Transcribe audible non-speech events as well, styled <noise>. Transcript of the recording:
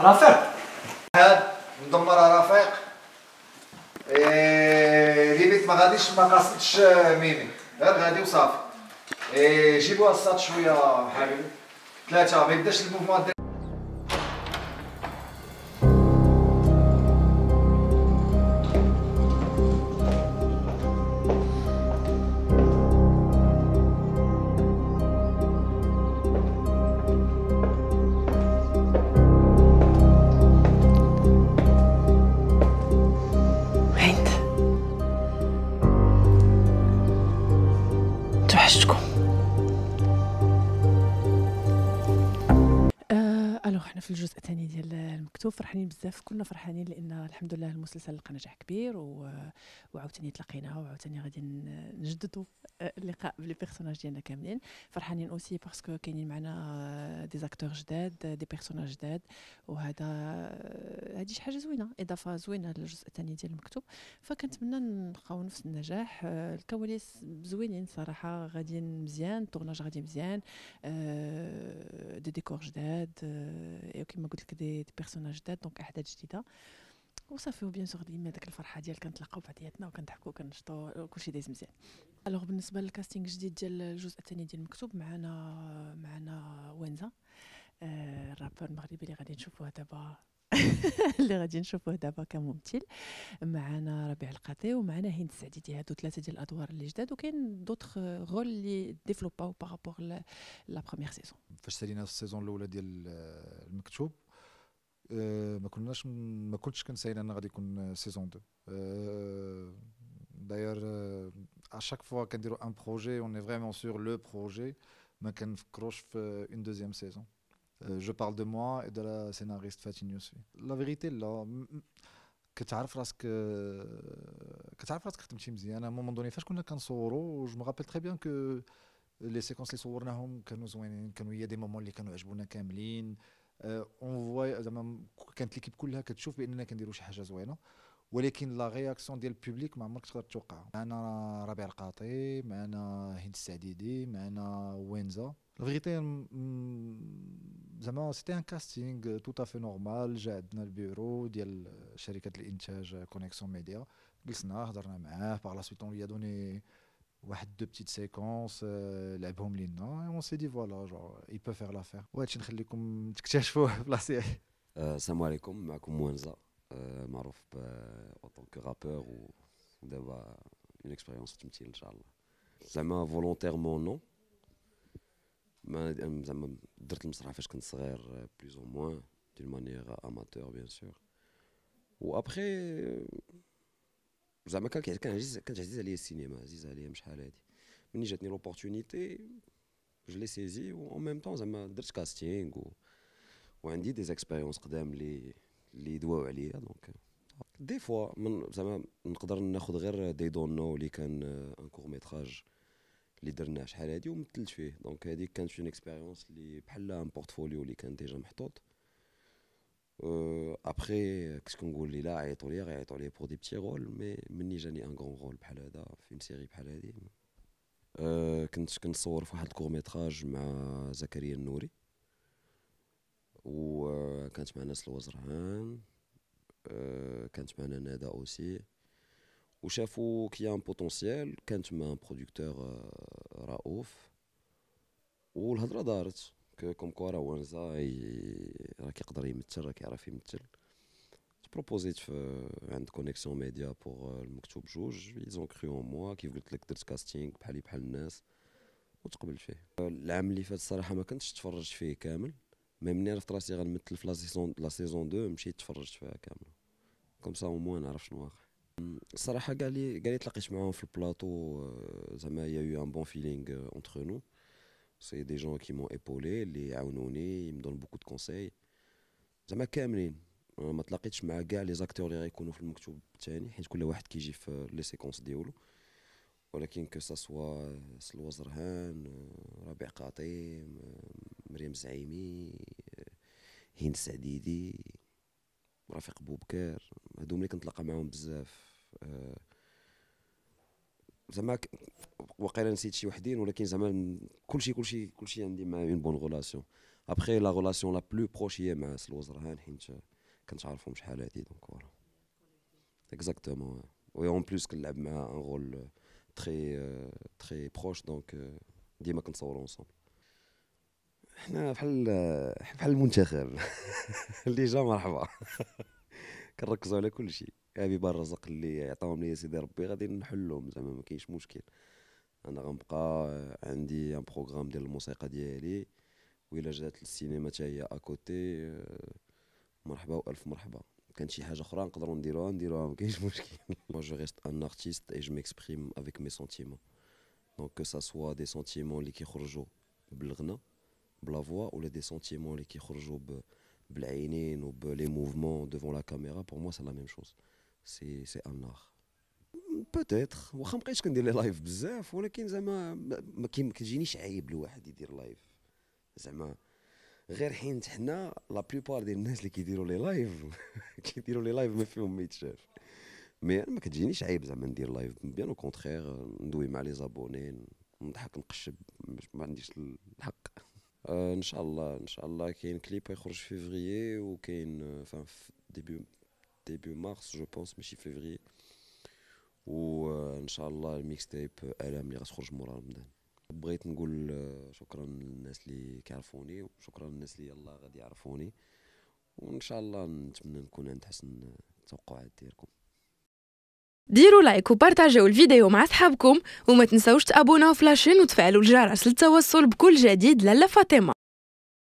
رفيق هاد مدمر رفيق إيه ليميت ما غاديش ما قاصدش آه، ميمي غير غادي وصافي إيه جيبوها الساط شويه حبيبي ثلاثه ما يبداش الموفمون وحشتكم آه، الو حنا في الجزء الثاني ديال المكتوب فرحانين بزاف كلنا فرحانين لان الحمد لله المسلسل لقى نجاح كبير وعاوتاني تلاقينا وعاوتاني غادي نجددوا آه، اللقاء بلي بيرسوناج ديالنا كاملين فرحانين اوسي باسكو كاينين معنا آه، دي زاكتور جداد دي بيرسوناج جداد وهذا هذه شي حاجه زوينه اضافه زوينه للجزء الثاني ديال المكتوب فكنتمنى نلقاو نفس النجاح الكواليس زوينين صراحه غاديين مزيان التورناج غادي مزيان دي ديكور جداد وكما قلت لك دي, بيرسوناج جداد دونك احداث جديده وصافي وبيان سور ديما داك الفرحه ديال كنتلاقاو بعضياتنا وكنضحكوا وكنشطوا كلشي دايز مزيان الوغ بالنسبه للكاستينغ جديد ديال الجزء الثاني ديال المكتوب معنا معنا وينزا آه الرابر المغربي اللي غادي نشوفوه دابا <laughs> اللي غادي نشوفوه دابا كممثل معنا ربيع القاطي ومعنا هند السعديدي هادو ثلاثه ديال الادوار اللي جداد وكاين دوطخ غول اللي ديفلوباو باغابوغ لا بروميير سيزون فاش سالينا السيزون الاولى ديال آه، المكتوب آه، ما كناش ما كنتش كنساين انا غادي يكون سيزون 2 آه، داير à chaque fois qu'on dit un projet, on est vraiment sur le projet, mais qu'on croche une deuxième saison. Je parle de moi et de la scénariste Fatini aussi. La vérité, là, que tu ce que tu à un moment donné, je me rappelle très bien que les séquences, les séquences, il y a des moments où il y a des moments où on voit quand l'équipe coule là, que tu chauffes, il y a des choses la réaction du public Il y a Robert Kate, a Hinsadidi, Wenza. La vérité, c'était un casting tout à fait normal. J'ai dans le bureau, connexion média. Par la suite, on lui a donné deux petites séquences. Et on s'est dit voilà, il peut faire l'affaire. Tu Wenza. Euh, en tant que rappeur ou d'avoir une expérience Ça m'a volontairement non, mais euh, ça fait euh, plus ou moins d'une manière amateur bien sûr. après, quand au cinéma, j'ai l'opportunité, je l'ai saisie. En même temps, casting ou des expériences اللي يدواو عليا دونك دي فوا من زعما نقدر ناخذ غير دي دون نو اللي كان ان كور ميتراج اللي درناه شحال هادي ومثلت فيه دونك هادي كانت اون اكسبيريونس اللي بحال ان بورتفوليو اللي كان ديجا محطوط ابخي كنت كنقول لي لا عيطوا لي عيطوا لي بور دي بتي رول مي مني جاني ان غون رول بحال هذا في اون سيري بحال هادي أه كنت كنصور في واحد الكور ميتراج مع زكريا النوري و كانت معنا ناس الوزرهان آه، كانت معنا ندى اوسي وشافوا كي ان بوتونسييل كان تما ان بروديكتور رؤوف والهضره دارت كوم كوا راه وانزا راه كيقدر يمثل راه كيعرف يمثل تبروبوزيت في آه، عند كونيكسيون ميديا بور المكتوب جوج ايزون كريو موا كيف قلت لك درت كاستينغ بحالي بحال الناس وتقبل فيه العام اللي فات الصراحه ما كنتش تفرجت فيه كامل مي ملي عرفت راسي غنمثل في لا سيزون لا سيزون 2 مشيت تفرجت فيها كامله كوم سا او موان نعرف شنو واقع الصراحه كاع لي كاع لي تلاقيت معاهم في البلاطو آه، زعما يا يو ان بون فيلينغ اونتر نو سي دي جون كي مون ايبولي اللي عاونوني يمدون بوكو دو كونساي زعما كاملين ما تلاقيتش مع كاع لي زاكتور اللي غيكونوا في المكتوب الثاني حيت كل واحد كيجي في لي آه، سيكونس ديالو ولكن كو ساسوا سلوى زرهان آه، ربيع قاطي آه، مريم زعيمي آه، هند سعديدي رفيق بوبكر هادو ملي كنتلاقى معاهم بزاف زعما واقيلا نسيت شي وحدين ولكن زعما كلشي كلشي كلشي عندي مع اون بون غولاسيون ابخي لا غولاسيون لا بلو بروش هي مع سلوى زرهان حيت كنتعرفهم شحال هادي دونك فوالا اكزاكتومون وي اون بليس كنلعب معاه ان رول تري تري بروش دونك ديما كنصوروا ensemble حنا بحال بحال المنتخب <laughs> اللي جا مرحبا <laughs> كنركزوا على كل شيء هذه بار الرزق اللي عطاهم لي سيدي ربي غادي نحلهم زعما ما كاينش مشكل انا غنبقى عندي ان بروغرام ديال الموسيقى ديالي و جات للسينما حتى هي اكوتي آه، مرحبا و الف مرحبا Quand tu as genre un cadre on dira on dira qu'est-ce que je mange. Moi je reste un artiste et je m'exprime avec mes sentiments. Donc que ça soit des sentiments qui liés aux jours, la voix ou les sentiments qui aux jours, blainé, nos ou les mouvements devant la caméra pour moi c'est la même chose. C'est c'est un art. Peut-être. On comprend qu'est-ce qu'on dit le live. Bizarre. On a qui ne sais pas. Qui qui gênent jamais. live. Zéma. غير حين حنا لا بيبار ديال الناس اللي كيديروا لي لايف <laughs> كيديروا لي لايف ما فيهم ما يتشاف مي انا ما كتجينيش عيب زعما ندير لايف بيان او كونتخيغ ندوي مع لي زابوني نضحك نقشب ما عنديش الحق آه ان شاء الله ان شاء الله كاين كليب يخرج فيفري وكاين فان ديبي ديبي مارس جو بونس ماشي فيفري وان آه، شاء الله الميكس تايب الام اللي غتخرج مورا رمضان بغيت نقول آه، شكرا للناس اللي كيعرفوني وشكرا للناس اللي يلا غادي يعرفوني وان شاء الله نتمنى نكون عند حسن التوقعات ديالكم ديروا لايك وبارطاجيو الفيديو مع صحابكم وما تنساوش تابوناو في لاشين وتفعلوا الجرس للتوصل بكل جديد لالا فاطمه